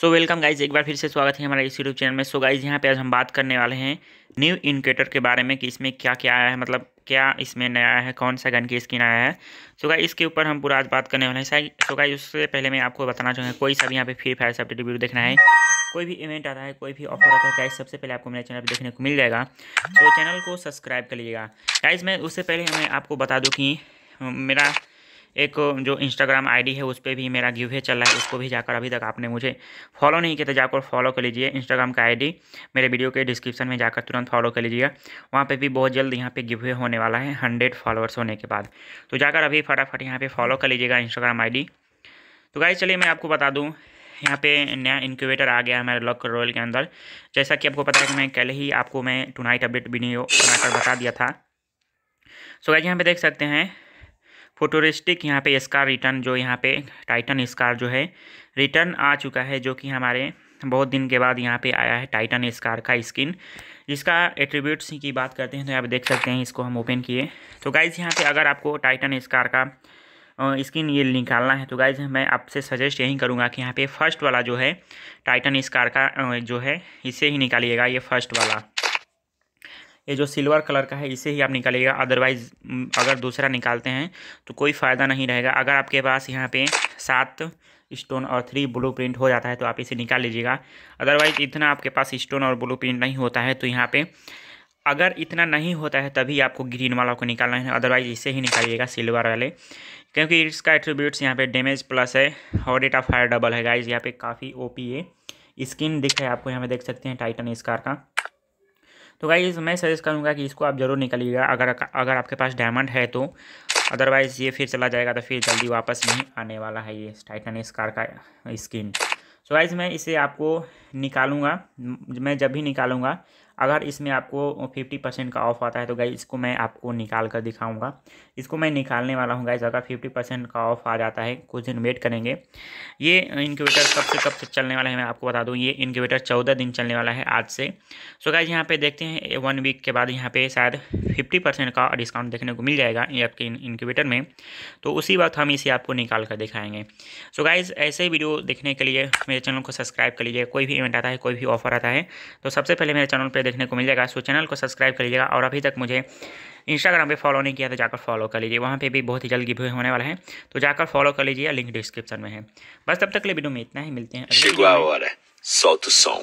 so welcome guys एक बार फिर से स्वागत है हमारे इस यूट्यूब चैनल में सो गाइज यहाँ पे आज हम बात करने वाले हैं न्यू इंडिकेटर के बारे में कि इसमें क्या क्या आया है मतलब क्या इसमें नया आया है कौन सा गन की स्किन आया है सो so गाइज इसके ऊपर हम पूरा आज बात करने वाले हैं सो so गाइज उससे पहले मैं आपको बताना चाहूँगा कोई सब यहाँ पे फ्री फायर सब रिव्यू देखना है कोई भी इवेंट आता है कोई भी ऑफर आता है गाइज सबसे पहले आपको मेरे चैनल पर देखने को मिल जाएगा सो so, चैनल को सब्सक्राइब कर लीजिएगा गाइज मैं उससे पहले मैं आपको बता दूँ कि मेरा एक जो इंस्टाग्राम आईडी है उस पर भी मेरा गिव है चल रहा है उसको भी जाकर अभी तक आपने मुझे फॉलो नहीं किया तो जाकर फॉलो कर लीजिए इंस्टाग्राम का आईडी मेरे वीडियो के डिस्क्रिप्शन में जाकर तुरंत फॉलो कर लीजिएगा वहाँ पर भी बहुत जल्द यहाँ पर गिव होने वाला है हंड्रेड फॉलोअर्स होने के बाद तो जाकर अभी फटाफट यहाँ पर फॉलो कर लीजिएगा इंस्टाग्राम आई तो गाइज चलिए मैं आपको बता दूँ यहाँ पे नया इनक्यूबेटर आ गया है हमारे लॉक रॉयल के अंदर जैसा कि आपको पता है कि मैं कल ही आपको मैं टुनाइट अपडेट वीडियो बनाकर बता दिया था सो so गाइज यहाँ पे देख सकते हैं फोटोरिस्टिक यहाँ पे इसका रिटर्न जो यहाँ पे टाइटन स्कार जो है रिटर्न आ चुका है जो कि हमारे बहुत दिन के बाद यहाँ पे आया है टाइटन स्कार का स्किन जिसका एट्रीब्यूट्स की बात करते हैं तो यहाँ पे देख सकते हैं इसको हम ओपन किए तो गाइज़ यहाँ पे अगर आपको टाइटन स्कार का स्किन ये निकालना है तो गाइज मैं आपसे सजेस्ट यही करूँगा कि यहाँ पर फर्स्ट वाला जो है टाइटन स्कार का जो है इसे ही निकालिएगा ये फर्स्ट वाला ये जो सिल्वर कलर का है इसे ही आप निकालिएगा अदरवाइज़ अगर दूसरा निकालते हैं तो कोई फ़ायदा नहीं रहेगा अगर आपके पास यहाँ पे सात स्टोन और थ्री ब्लू प्रिंट हो जाता है तो आप इसे निकाल लीजिएगा अदरवाइज़ इतना आपके पास स्टोन और ब्लू प्रिंट नहीं होता है तो यहाँ पर अगर इतना नहीं होता है तभी आपको ग्रीन वाला को निकालना है अदरवाइज़ इसे ही निकालिएगा सिल्वर वाले क्योंकि इसका एट्रीब्यूट्स यहाँ पे डैमेज प्लस है और डेटा फायर डबल है गाइज यहाँ पे काफ़ी ओपी है स्किन दिखे है आपको यहाँ पे देख सकते हैं टाइटन स्कार का तो गाइज मैं सजेस्ट करूँगा कि इसको आप ज़रूर निकलिएगा अगर अगर आपके पास डायमंड है तो अदरवाइज़ ये फिर चला जाएगा तो फिर जल्दी वापस नहीं आने वाला है ये टाइटन स्कार का स्किन सो so गाइज मैं इसे आपको निकालूंगा मैं जब भी निकालूंगा अगर इसमें आपको फिफ्टी परसेंट का ऑफ आता है तो गाइज इसको मैं आपको निकाल कर दिखाऊंगा इसको मैं निकालने वाला हूँ गाइज अगर फिफ्टी परसेंट का ऑफ आ जाता है कुछ दिन वेट करेंगे ये इनक्यूबेटर कब से कब से चलने वाला है मैं आपको बता दूँ ये इनक्यूबेटर चौदह दिन चलने वाला है आज से सो गाइज यहाँ पर देखते हैं वन वीक के बाद यहाँ पर शायद फिफ्टी परसेंट का डिस्काउंट देखने को मिल जाएगा ये आपके इनक्यूबेटर में तो उसी वक्त हम इसे आपको निकाल कर दिखाएंगे सो गाइज ऐसे वीडियो देखने के लिए मेरे चैनल को सब्सक्राइब कर लीजिए कोई भी इवेंट आता है कोई भी ऑफर आता है तो सबसे पहले मेरे चैनल पर देखने को मिल जाएगा सो चैनल को सब्सक्राइब कर लीजिएगा और अभी तक मुझे इंस्टाग्राम पे फॉलो नहीं किया तो जाकर फॉलो कर लीजिए वहाँ पे भी बहुत ही जल्द गिवे होने वाला है तो जाकर फॉलो कर लीजिए लिंक डिस्क्रिप्शन में है बस तब तक के लिए वीडियो में इतना ही मिलते हैं